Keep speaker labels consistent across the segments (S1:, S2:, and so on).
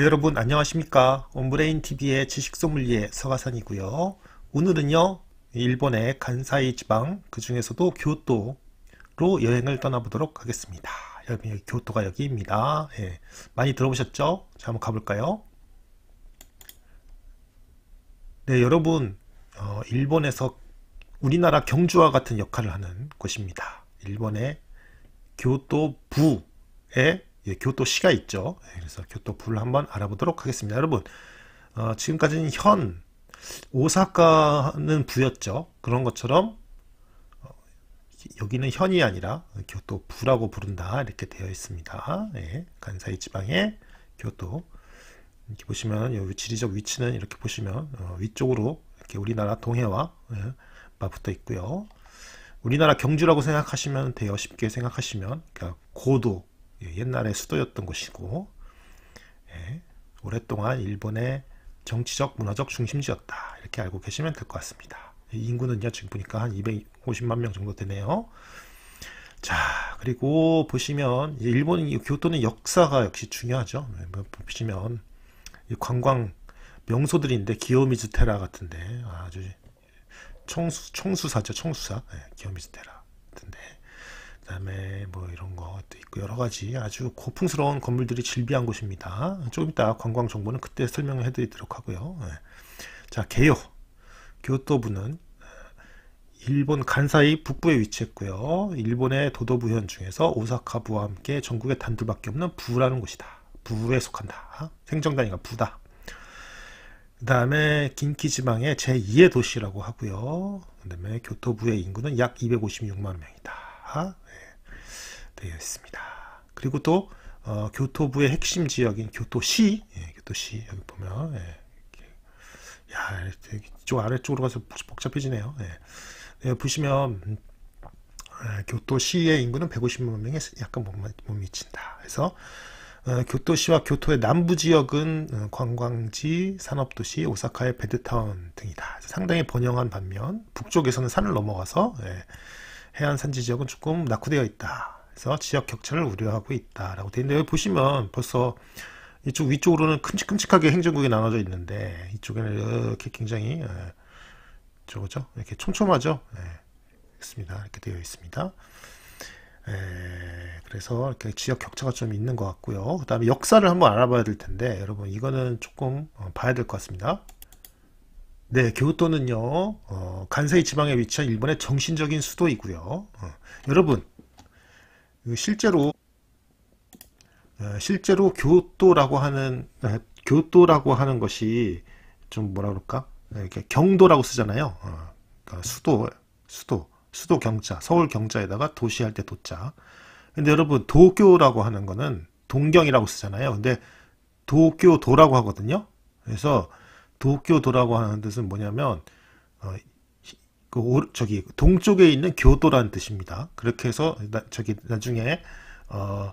S1: 네, 여러분 안녕하십니까 온브레인TV의 지식소믈리에 서가산이고요 오늘은요 일본의 간사이 지방 그 중에서도 교토로 여행을 떠나보도록 하겠습니다 여러분 여기 교토가 여기입니다 예, 많이 들어보셨죠? 자 한번 가볼까요? 네 여러분 어, 일본에서 우리나라 경주와 같은 역할을 하는 곳입니다 일본의 교토부의 예, 교토시가 있죠. 예, 그래서 교토부를 한번 알아보도록 하겠습니다. 여러분, 어, 지금까지는 현, 오사카는 부였죠. 그런 것처럼 어, 여기는 현이 아니라 교토부라고 부른다 이렇게 되어 있습니다. 예, 간사이 지방의 교토 이렇게 보시면 여기 지리적 위치는 이렇게 보시면 어, 위쪽으로 이렇게 우리나라 동해와 예, 붙어 있고요. 우리나라 경주라고 생각하시면 돼요. 쉽게 생각하시면 그러니까 고도 예, 옛날의 수도였던 곳이고 예, 오랫동안 일본의 정치적 문화적 중심지였다 이렇게 알고 계시면 될 것 같습니다. 인구는요 지금 보니까 한 250만 명 정도 되네요. 자 그리고 보시면 일본 교토는 역사가 역시 중요하죠. 네, 뭐 보시면 관광 명소들인데 기요미즈테라 같은데 아주 청수 청수사죠 청수사 예, 네, 기요미즈테라 같은데 그다음에 뭐 이런 것도 있고 여러 가지 아주 고풍스러운 건물들이 질비한 곳입니다. 조금 이따 관광 정보는 그때 설명해 드리도록 하고요. 예. 자, 개요. 교토부는 예, 일본 간사이 북부에 위치했고요. 일본의 도도부현 중에서 오사카부와 함께 전국에 단둘밖에 없는 부라는 곳이다. 부에 속한다. 행정 단위가 부다. 그 다음에 긴키지방의 제2의 도시라고 하고요. 그 다음에 교토부의 인구는 약 256만 명이다. 되어 있습니다. 그리고 또 어, 교토부의 핵심 지역인 교토시, 예, 교토시 여기 보면 예, 야, 이쪽 아래쪽으로 가서 복잡해지네요. 예. 예, 보시면 예, 교토시의 인구는 150만 명에 약간 못, 못 미친다. 그래서 어, 교토시와 교토의 남부 지역은 어, 관광지, 산업도시, 오사카의 베드타운 등이다. 상당히 번영한 반면 북쪽에서는 산을 넘어가서 예, 해안 산지 지역은 조금 낙후되어 있다. 그래서 지역 격차를 우려하고 있다라고 돼 있는데 여기 보시면 벌써 이쪽 위쪽으로는 큼직큼직하게 행정국이 나눠져 있는데 이쪽에는 이렇게 굉장히 예, 저거죠 이렇게 촘촘하죠 예, 있습니다 이렇게 되어 있습니다 예, 그래서 이렇게 지역 격차가 좀 있는 것 같고요 그 다음에 역사를 한번 알아봐야 될 텐데 여러분 이거는 조금 어, 봐야 될 것 같습니다 네, 교토는요, 어, 간세이 지방에 위치한 일본의 정신적인 수도이고요. 어, 여러분, 그 실제로 어, 실제로 교토라고 하는 어, 교토라고 하는 것이 좀 뭐라 그럴까 이렇게 경도라고 쓰잖아요. 어, 그러니까 수도 수도 수도 경자 서울 경자에다가 도시 할때 도자. 근데 여러분 도교라고 하는 거는 동경이라고 쓰잖아요. 근데 도교도라고 하거든요. 그래서 도교도라고 하는 뜻은 뭐냐면 그 오, 저기 동쪽에 있는 교도란 뜻입니다. 그렇게 해서 나, 저기 나중에 어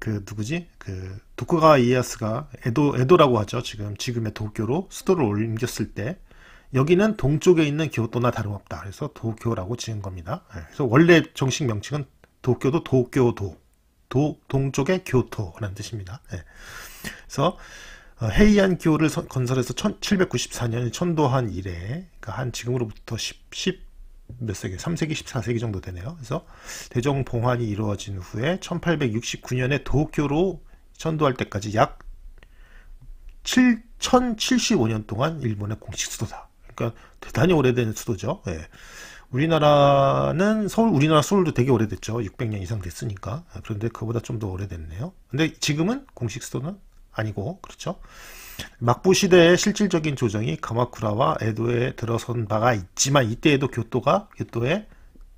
S1: 그 누구지 그 도쿠가와 이에야스가 에도 에도라고 하죠. 지금 지금의 도쿄로 수도를 옮겼을 때 여기는 동쪽에 있는 교도나 다름없다. 그래서 도쿄라고 지은 겁니다. 예, 그래서 원래 정식 명칭은 도쿄도 도쿄도 도 동쪽의 교토라는 뜻입니다. 예. 그래서 어, 헤이안 기호를 건설해서 1794년 에 천도한 이래, 그러니까 한 지금으로부터 10, 10, 몇 세기, 3세기, 14세기 정도 되네요. 그래서 대정 봉환이 이루어진 후에 1869년에 도쿄로 천도할 때까지 약 7, 1075년 동안 일본의 공식 수도다. 그러니까 대단히 오래된 수도죠. 예. 우리나라는 서울, 우리나라 서울도 되게 오래됐죠. 600년 이상 됐으니까. 그런데 그보다 좀 더 오래됐네요. 근데 지금은 공식 수도는 아니고 그렇죠. 막부 시대의 실질적인 조정이 가마쿠라와 에도에 들어선 바가 있지만 이때에도 교토가 교토의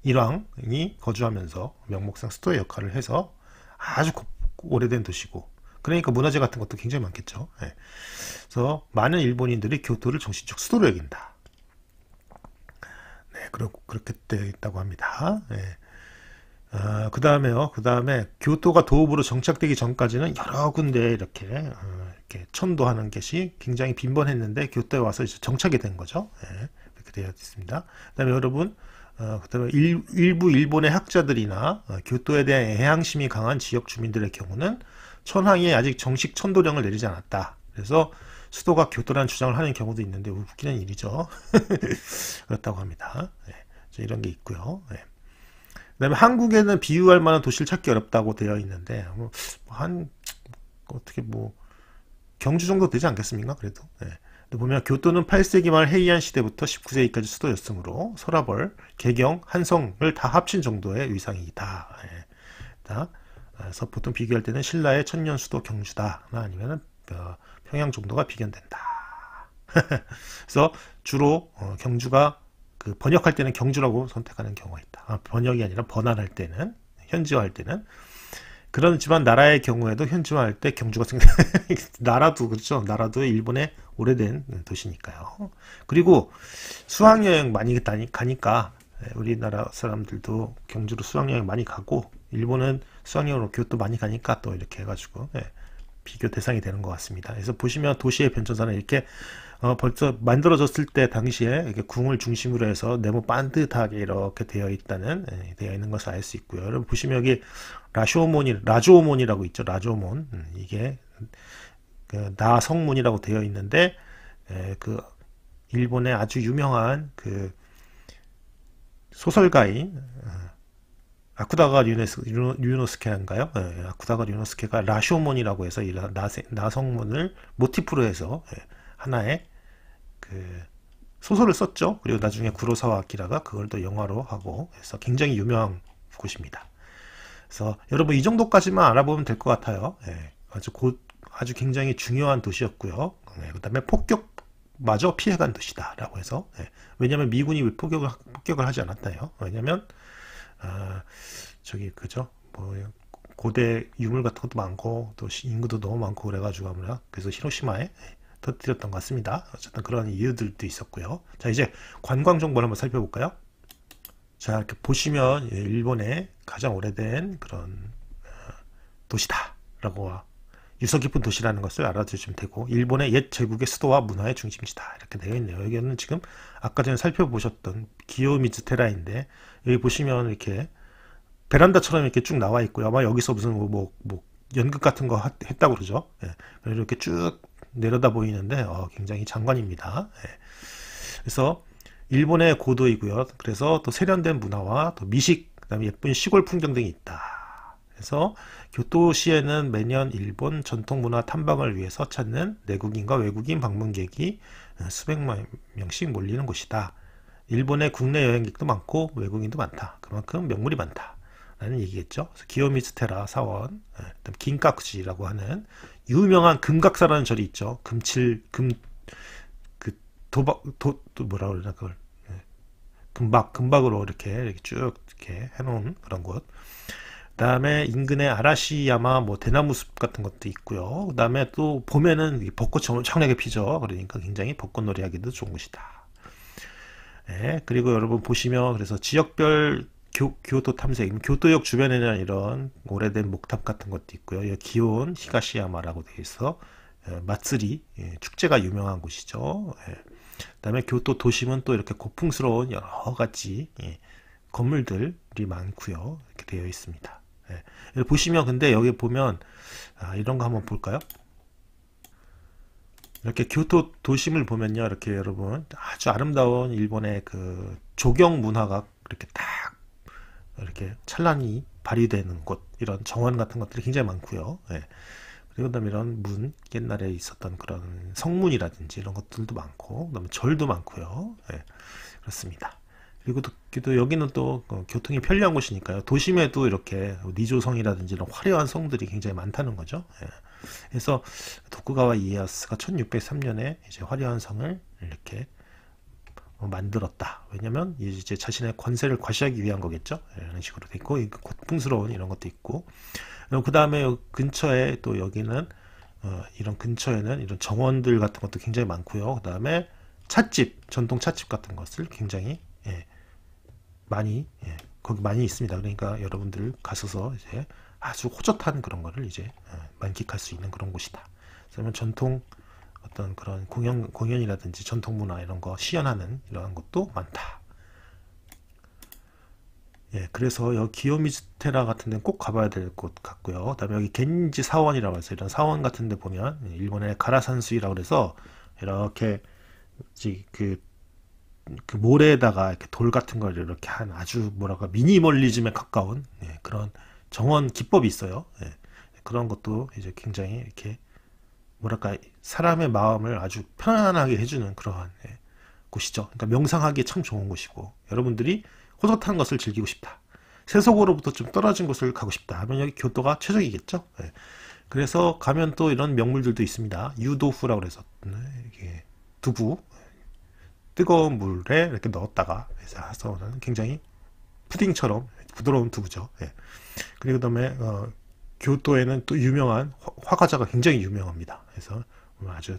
S1: 일왕이 거주하면서 명목상 수도의 역할을 해서 아주 오래된 도시고 그러니까 문화재 같은 것도 굉장히 많겠죠. 예. 그래서 많은 일본인들이 교토를 정신적 수도로 여긴다. 네, 그렇, 게 되어 있다고 합니다. 예. 어, 아, 그 다음에요. 그 다음에 교토가 도읍으로 정착되기 전까지는 여러 군데 이렇게 어, 이렇게 천도하는 것이 굉장히 빈번했는데 교토에 와서 이제 정착이 된 거죠. 예, 그렇게 되어 있습니다. 그다음에 여러분 어, 그다음에 일, 일부 일본의 학자들이나 어, 교토에 대한 애향심이 강한 지역 주민들의 경우는 천황이 아직 정식 천도령을 내리지 않았다. 그래서 수도가 교토라는 주장을 하는 경우도 있는데 웃기는 일이죠. 그렇다고 합니다. 예, 이런 게 있고요. 예. 그다음에 한국에는 비유할 만한 도시를 찾기 어렵다고 되어 있는데 뭐, 뭐 한 어떻게 뭐 경주 정도 되지 않겠습니까? 그래도. 네. 보면 교토는 8세기 말 헤이안 시대부터 19세기까지 수도였으므로 서라벌, 개경, 한성을 다 합친 정도의 위상이다. 예. 그래서 보통 비교할 때는 신라의 천년 수도 경주다. 아니면 어, 평양 정도가 비견된다. 그래서 주로 어, 경주가 그 번역할 때는 경주라고 선택하는 경우가 있다. 아, 번역이 아니라 번안할 때는 현지화할 때는 그렇지만 나라의 경우에도 현지화할 때 경주가 생겨 나라도 그렇죠. 나라도 일본의 오래된 도시니까요. 그리고 수학여행 많이 가니까 예, 우리나라 사람들도 경주로 수학여행 많이 가고 일본은 수학여행으로 교토 많이 가니까 또 이렇게 해가지고 예, 비교 대상이 되는 것 같습니다. 그래서 보시면 도시의 변천사는 이렇게 어, 벌써 만들어졌을 때 당시에 이렇게 궁을 중심으로 해서 네모 반듯하게 이렇게 되어 있다는 예, 되어 있는 것을 알 수 있고요. 여러분 보시면 여기 라쇼몬이 라조몬이라고 있죠. 라조몬 음, 이게 그 나성문이라고 되어 있는데 예, 그 일본의 아주 유명한 그 소설가인 어, 아쿠다가 유네스, 유노스케인가요? 예, 예, 아쿠다가 유노스케가 라쇼몬이라고 해서 이 라, 나성문을 모티프로 해서 예, 하나의 그 소설을 썼죠. 그리고 나중에 구로사와 아키라가 그걸 또 영화로 하고 해서 굉장히 유명한 곳입니다. 그래서 여러분 이 정도까지만 알아보면 될 것 같아요. 예, 아주 곧 아주 굉장히 중요한 도시였고요. 예, 그다음에 폭격마저 피해간 도시다라고 해서 예, 왜냐하면 미군이 왜 폭격을 폭격을 하지 않았나요? 왜냐하면 아, 저기 그죠? 뭐 고대 유물 같은 것도 많고 또 인구도 너무 많고 그래가지고 아무래 그래서 히로시마에 터뜨렸던 것 같습니다. 어쨌든 그런 이유들도 있었고요. 자 이제 관광 정보를 한번 살펴볼까요? 자 이렇게 보시면 예, 일본의 가장 오래된 그런 어, 도시다라고 유서 깊은 도시라는 것을 알아두시면 되고 일본의 옛 제국의 수도와 문화의 중심지다 이렇게 되어 있네요. 여기는 지금 아까 전에 살펴보셨던 기요미즈테라인데 여기 보시면 이렇게 베란다처럼 이렇게 쭉 나와 있고요. 아마 여기서 무슨 뭐, 뭐, 뭐 연극 같은 거 했다고 그러죠. 예. 이렇게 쭉 내려다 보이는데 어, 굉장히 장관입니다. 예. 그래서 일본의 고도이고요. 그래서 또 세련된 문화와 또 미식, 그다음에 예쁜 시골 풍경 등이 있다. 그래서 교토시에는 매년 일본 전통문화 탐방을 위해서 찾는 내국인과 외국인 방문객이 어, 수백만 명씩 몰리는 곳이다. 일본의 국내 여행객도 많고 외국인도 많다. 그만큼 명물이 많다. 라는 얘기겠죠. 기요미스테라 사원, 어, 긴각지라고 하는 유명한 금각사라는 절이 있죠. 금칠, 금, 그, 도박, 도, 도 뭐라 그러나, 그걸. 예. 금박, 금박으로 이렇게, 이렇게 쭉 이렇게 해놓은 그런 곳. 다음에 인근에 아라시야마 뭐 대나무숲 같은 것도 있고요. 그 다음에 또 봄에는 벚꽃 청나게 피죠. 그러니까 굉장히 벚꽃놀이 하기도 좋은 곳이다. 예, 그리고 여러분 보시면 그래서 지역별 교, 교토 탐색, 교토역 주변에는 이런 오래된 목탑 같은 것도 있고요. 여기 기온 히가시야마라고 되어 있어 예, 마쓰리 예, 축제가 유명한 곳이죠. 예. 그다음에 교토 도심은 또 이렇게 고풍스러운 여러 가지 예, 건물들이 많고요. 이렇게 되어 있습니다. 예. 보시면 근데 여기 보면 아, 이런 거 한번 볼까요? 이렇게 교토 도심을 보면요, 이렇게 여러분 아주 아름다운 일본의 그 조경 문화가 이렇게 딱 이렇게 찬란히 발휘되는 곳 이런 정원 같은 것들이 굉장히 많고요. 예. 그리고 그다음 이런 문 옛날에 있었던 그런 성문이라든지 이런 것들도 많고 그다음 절도 많고요. 예. 그렇습니다. 그리고 또 여기는 또 그 교통이 편리한 곳이니까요. 도심에도 이렇게 니조성이라든지 이런 화려한 성들이 굉장히 많다는 거죠. 예. 그래서 도쿠가와 이에야스가 1603년에 이제 화려한 성을 이렇게 만들었다. 왜냐면 이제 자신의 권세를 과시하기 위한 거겠죠. 예, 이런 식으로 돼 있고 고풍스러운 이런 것도 있고. 그 다음에 근처에 또 여기는 어, 이런 근처에는 이런 정원들 같은 것도 굉장히 많고요. 그 다음에 찻집 전통 찻집 같은 것을 굉장히 예, 많이 예, 거기 많이 있습니다. 그러니까 여러분들 가셔서 이제 아주 호젓한 그런 거를 이제 예, 만끽할 수 있는 그런 곳이다. 그러면 전통 어떤 그런 공연 공연이라든지 전통 문화 이런 거 시연하는 이런 것도 많다. 예, 그래서 여기 기요미즈테라 같은 데는 꼭 가봐야 될 곳 같고요. 그다음에 여기 겐지 사원이라고 해서 이런 사원 같은 데 보면 예, 일본의 가라산수이라고 해서 이렇게 그그 모래에다가 이렇게 돌 같은 걸 이렇게 한 아주 뭐랄까 미니멀리즘에 가까운 예, 그런 정원 기법이 있어요. 예, 그런 것도 이제 굉장히 이렇게 뭐랄까 사람의 마음을 아주 편안하게 해주는 그러한 예, 곳이죠. 그러니까 명상하기 참 좋은 곳이고 여러분들이 호젓한 것을 즐기고 싶다. 세속으로부터 좀 떨어진 곳을 가고 싶다 하면 여기 교토가 최적이겠죠. 예. 그래서 가면 또 이런 명물들도 있습니다. 유도후라고 그래서 네, 이게 두부 뜨거운 물에 이렇게 넣었다가 하서는 굉장히 푸딩처럼 부드러운 두부죠. 예. 그리고 그다음에 어, 교토에는 또 유명한 화과자가 굉장히 유명합니다. 그래서 뭐 아주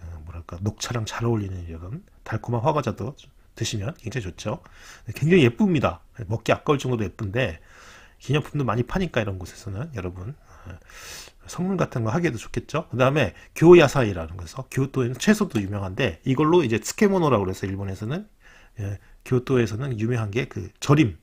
S1: 어, 뭐랄까 녹차랑 잘 어울리는 이런 달콤한 화과자도 드시면 굉장히 좋죠. 굉장히 예쁩니다. 먹기 아까울 정도로 예쁜데 기념품도 많이 파니까 이런 곳에서는 여러분 어, 성문 같은 거 하기에도 좋겠죠. 그 다음에 교야사이라는 거죠 교토에는 채소도 유명한데 이걸로 이제 스케모노라고 그래서 일본에서는 예, 교토에서는 유명한 게 그 절임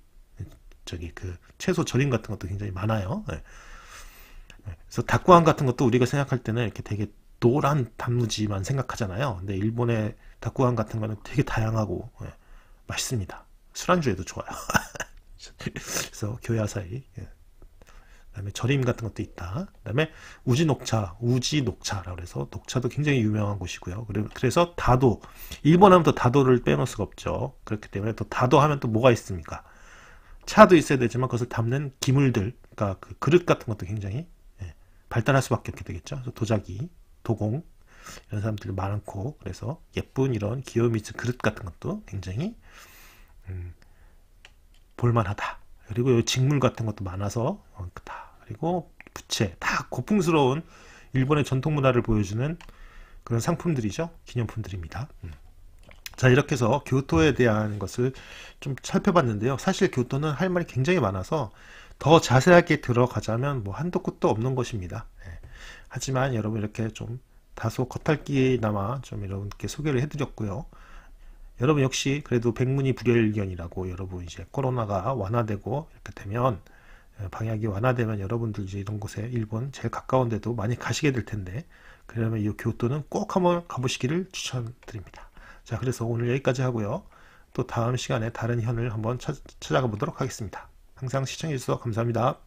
S1: 저기 그 채소 절임 같은 것도 굉장히 많아요. 예. 예. 그래서 닭고항 같은 것도 우리가 생각할 때는 이렇게 되게 노란 단무지만 생각하잖아요. 근데 일본의 닭고항 같은 거는 되게 다양하고 예, 맛있습니다. 술안주에도 좋아요. 그래서 교야사이. 예. 그다음에 절임 같은 것도 있다. 그다음에 우지 녹차, 우지 녹차라고 해서 녹차도 굉장히 유명한 곳이고요. 그래서 다도 일본 하면 또 다도를 빼놓을 수가 없죠. 그렇기 때문에 또 다도 하면 또 뭐가 있습니까? 차도 있어야 되지만 그것을 담는 기물들, 그러니까 그 그릇 같은 것도 굉장히 예, 발달할 수밖에 없게 되겠죠. 도자기, 도공 이런 사람들이 많고 그래서 예쁜 이런 기요미츠 그릇 같은 것도 굉장히 음, 볼만하다. 그리고 요 직물 같은 것도 많아서 어, 그리고 부채 다 고풍스러운 일본의 전통 문화를 보여주는 그런 상품들이죠. 기념품들입니다. 음. 자 이렇게 해서 교토에 대한 것을 좀 살펴봤는데요. 사실 교토는 할 말이 굉장히 많아서 더 자세하게 들어가자면 뭐 한도 끝도 없는 것입니다. 예. 하지만 여러분 이렇게 좀 다소 겉핥기나마 좀 여러분께 소개를 해드렸고요. 여러분 역시 그래도 백문이 불여일견이라고 여러분 이제 코로나가 완화되고 이렇게 되면 방역이 완화되면 여러분들 이제 이런 곳에 일본 제일 가까운 데도 많이 가시게 될 텐데 그러면 이 교토는 꼭 한번 가보시기를 추천드립니다. 자 그래서 오늘 여기까지 하고요. 또 다음 시간에 다른 현을 한번 찾, 찾아가 보도록 하겠습니다. 항상 시청해주셔서 감사합니다.